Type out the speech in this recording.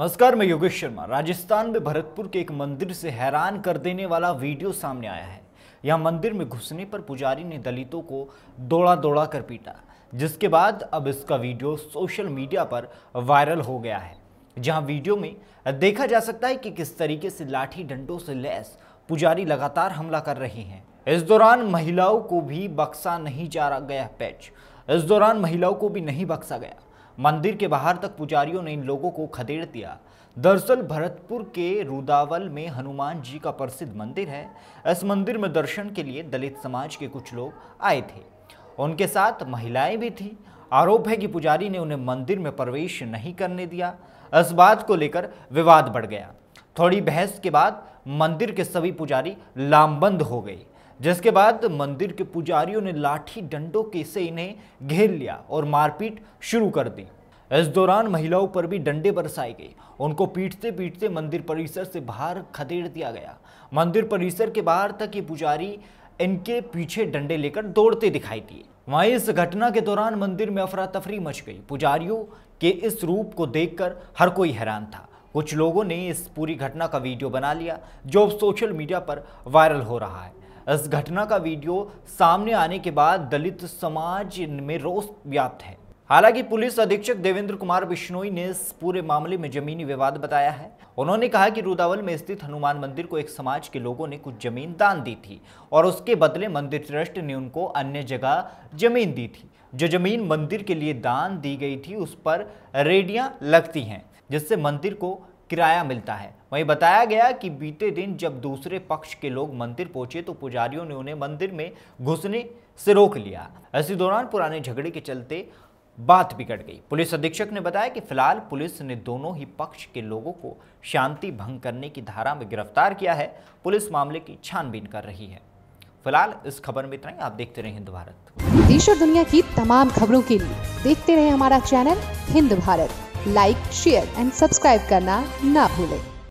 नमस्कार मैं योगेश शर्मा राजस्थान में भरतपुर के एक मंदिर से हैरान कर देने वाला वीडियो सामने आया है यहाँ मंदिर में घुसने पर पुजारी ने दलितों को दौड़ा दौड़ा कर पीटा जिसके बाद अब इसका वीडियो सोशल मीडिया पर वायरल हो गया है जहाँ वीडियो में देखा जा सकता है कि किस तरीके से लाठी डंडों से लैस पुजारी लगातार हमला कर रहे हैं इस दौरान महिलाओं को भी बक्सा नहीं जा गया पैच इस दौरान महिलाओं को भी नहीं बक्सा गया मंदिर के बाहर तक पुजारियों ने इन लोगों को खदेड़ दिया दरअसल भरतपुर के रुदावल में हनुमान जी का प्रसिद्ध मंदिर है इस मंदिर में दर्शन के लिए दलित समाज के कुछ लोग आए थे उनके साथ महिलाएं भी थीं आरोप है कि पुजारी ने उन्हें मंदिर में प्रवेश नहीं करने दिया इस बात को लेकर विवाद बढ़ गया थोड़ी बहस के बाद मंदिर के सभी पुजारी लामबंद हो गए जिसके बाद मंदिर के पुजारियों ने लाठी डंडों के से इन्हें घेर लिया और मारपीट शुरू कर दी इस दौरान महिलाओं पर भी डंडे बरसाए गए उनको पीटते पीटते मंदिर परिसर से बाहर खदेड़ दिया गया मंदिर परिसर के बाहर तक ये पुजारी इनके पीछे डंडे लेकर दौड़ते दिखाई दिए वहीं इस घटना के दौरान मंदिर में अफरा तफरी मच गई पुजारियों के इस रूप को देखकर हर कोई हैरान था कुछ लोगों ने इस पूरी घटना का वीडियो बना लिया जो सोशल मीडिया पर वायरल हो रहा है इस घटना का वीडियो सामने आने के बाद दलित समाज में रोष व्याप्त है हालांकि पुलिस अधीक्षक देवेंद्र कुमार बिश्नोई ने इस पूरे मामले में जमीनी विवाद बताया है उन्होंने कहा कि रुदावल में स्थित हनुमान मंदिर को एक समाज के लोगों ने कुछ जमीन दान दी थी और उसके बदले मंदिर ट्रस्ट ने उनको अन्य जगह जमीन दी थी जो जमीन मंदिर के लिए दान दी गई थी उस पर रेडियां लगती हैं जिससे मंदिर को किराया मिलता है वहीं बताया गया कि बीते दिन जब दूसरे पक्ष के लोग मंदिर पहुंचे तो पुजारियों ने उन्हें मंदिर में घुसने से रोक लिया इसी दौरान पुराने झगड़े के चलते बात बिगड़ गई पुलिस अधीक्षक ने बताया कि फिलहाल पुलिस ने दोनों ही पक्ष के लोगों को शांति भंग करने की धारा में गिरफ्तार किया है पुलिस मामले की छानबीन कर रही है फिलहाल इस खबर में इतना ही आप देखते रहे हिंद भारत देश और दुनिया की तमाम खबरों के लिए देखते रहे हमारा channel Hind Bharat like share and subscribe करना ना भूलें